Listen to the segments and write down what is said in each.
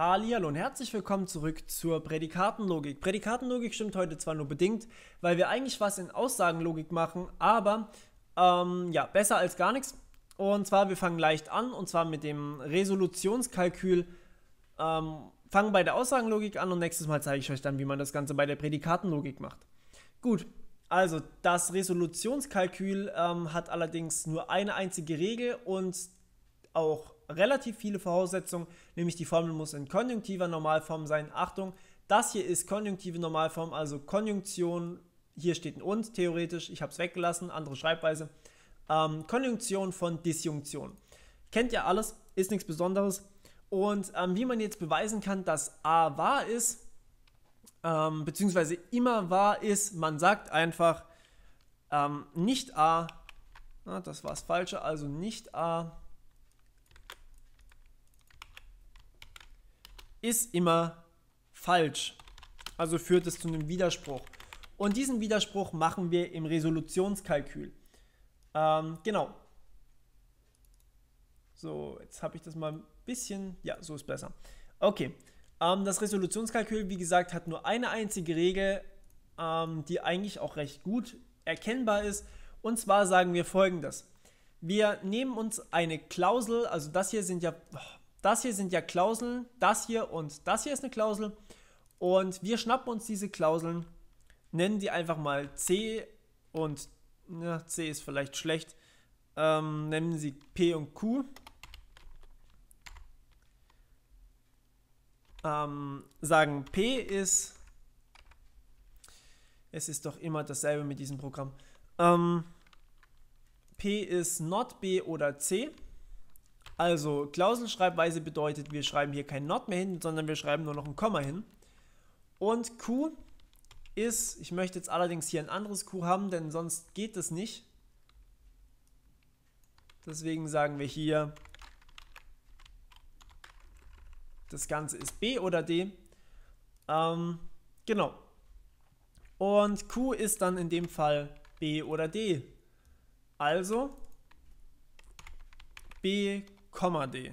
Hallihallo und herzlich willkommen zurück zur Prädikatenlogik. Prädikatenlogik stimmt heute zwar nur bedingt, weil wir eigentlich was in Aussagenlogik machen, aber ähm, ja, besser als gar nichts. Und zwar, wir fangen leicht an und zwar mit dem Resolutionskalkül. Ähm, fangen bei der Aussagenlogik an und nächstes Mal zeige ich euch dann, wie man das Ganze bei der Prädikatenlogik macht. Gut, also das Resolutionskalkül ähm, hat allerdings nur eine einzige Regel und auch relativ viele Voraussetzungen, nämlich die Formel muss in konjunktiver Normalform sein. Achtung, das hier ist konjunktive Normalform, also Konjunktion, hier steht ein und theoretisch, ich habe es weggelassen, andere Schreibweise. Ähm, Konjunktion von Disjunktion. Kennt ihr alles, ist nichts Besonderes. Und ähm, wie man jetzt beweisen kann, dass A wahr ist, ähm, beziehungsweise immer wahr ist, man sagt einfach ähm, nicht A, na, das war das Falsche, also nicht A ist immer falsch. Also führt es zu einem Widerspruch. Und diesen Widerspruch machen wir im Resolutionskalkül. Ähm, genau. So, jetzt habe ich das mal ein bisschen. Ja, so ist besser. Okay. Ähm, das Resolutionskalkül, wie gesagt, hat nur eine einzige Regel, ähm, die eigentlich auch recht gut erkennbar ist. Und zwar sagen wir folgendes. Wir nehmen uns eine Klausel, also das hier sind ja, oh, das hier sind ja Klauseln, das hier und das hier ist eine Klausel. Und wir schnappen uns diese Klauseln, nennen die einfach mal C und na, C ist vielleicht schlecht. Ähm, nennen sie P und Q. Ähm, sagen P ist. Es ist doch immer dasselbe mit diesem Programm. Ähm, P ist not B oder C. Also Klauselschreibweise bedeutet, wir schreiben hier kein Not mehr hin, sondern wir schreiben nur noch ein Komma hin. Und Q ist, ich möchte jetzt allerdings hier ein anderes Q haben, denn sonst geht das nicht. Deswegen sagen wir hier, das Ganze ist B oder D. Ähm, genau. Und Q ist dann in dem Fall B oder D. Also B Q. Komma D.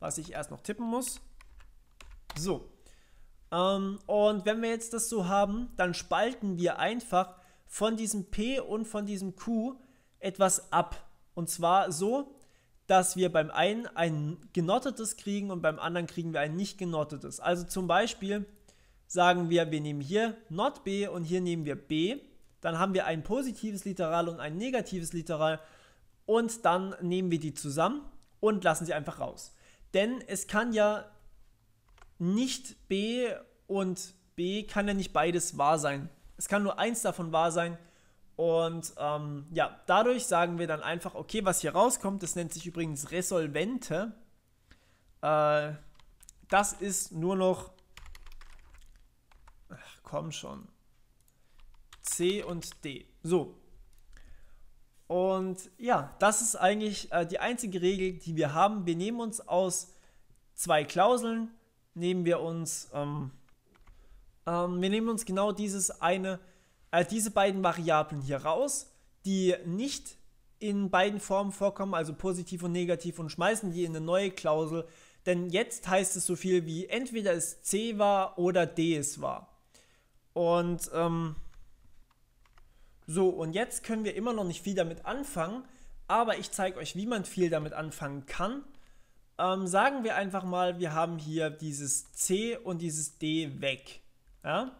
Was ich erst noch tippen muss. So. Ähm, und wenn wir jetzt das so haben, dann spalten wir einfach von diesem P und von diesem Q etwas ab. Und zwar so, dass wir beim einen ein genottetes kriegen und beim anderen kriegen wir ein nicht genottetes. Also zum Beispiel sagen wir, wir nehmen hier not b und hier nehmen wir b. Dann haben wir ein positives Literal und ein negatives Literal und dann nehmen wir die zusammen und lassen sie einfach raus. Denn es kann ja nicht B und B kann ja nicht beides wahr sein. Es kann nur eins davon wahr sein. Und ähm, ja, dadurch sagen wir dann einfach, okay, was hier rauskommt, das nennt sich übrigens Resolvente. Äh, das ist nur noch, ach, komm schon, C und D. So, und ja, das ist eigentlich äh, die einzige Regel, die wir haben. Wir nehmen uns aus zwei Klauseln, nehmen wir uns, ähm, ähm, wir nehmen uns genau dieses eine, äh, diese beiden Variablen hier raus, die nicht in beiden Formen vorkommen, also positiv und negativ, und schmeißen die in eine neue Klausel. Denn jetzt heißt es so viel wie entweder es C war oder D es war. Und ähm, so, und jetzt können wir immer noch nicht viel damit anfangen, aber ich zeige euch, wie man viel damit anfangen kann. Ähm, sagen wir einfach mal, wir haben hier dieses C und dieses D weg. Ja?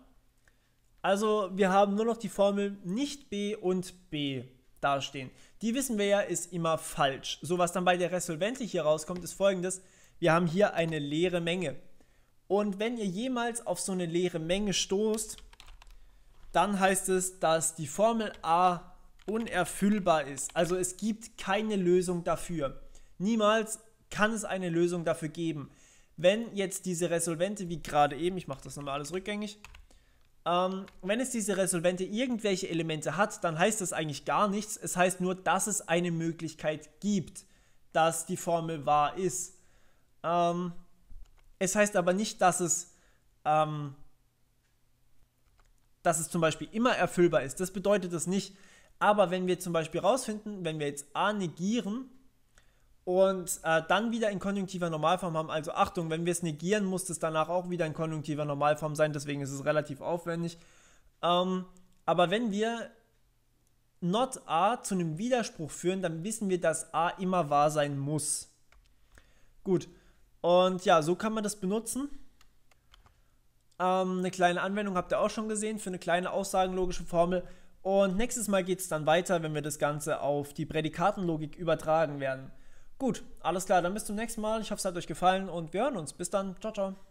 Also wir haben nur noch die Formel nicht B und B dastehen. Die wissen wir ja, ist immer falsch. So, was dann bei der Resolvente hier rauskommt, ist folgendes. Wir haben hier eine leere Menge. Und wenn ihr jemals auf so eine leere Menge stoßt, dann heißt es, dass die Formel A unerfüllbar ist. Also es gibt keine Lösung dafür. Niemals kann es eine Lösung dafür geben. Wenn jetzt diese Resolvente, wie gerade eben, ich mache das nochmal alles rückgängig, ähm, wenn es diese Resolvente irgendwelche Elemente hat, dann heißt das eigentlich gar nichts. Es heißt nur, dass es eine Möglichkeit gibt, dass die Formel wahr ist. Ähm, es heißt aber nicht, dass es ähm, dass es zum Beispiel immer erfüllbar ist. Das bedeutet das nicht. Aber wenn wir zum Beispiel rausfinden, wenn wir jetzt A negieren und äh, dann wieder in konjunktiver Normalform haben, also Achtung, wenn wir es negieren, muss es danach auch wieder in konjunktiver Normalform sein, deswegen ist es relativ aufwendig. Ähm, aber wenn wir not A zu einem Widerspruch führen, dann wissen wir, dass A immer wahr sein muss. Gut, und ja, so kann man das benutzen. Ähm, eine kleine Anwendung habt ihr auch schon gesehen für eine kleine aussagenlogische Formel. Und nächstes Mal geht es dann weiter, wenn wir das Ganze auf die Prädikatenlogik übertragen werden. Gut, alles klar, dann bis zum nächsten Mal. Ich hoffe, es hat euch gefallen und wir hören uns. Bis dann. Ciao, ciao.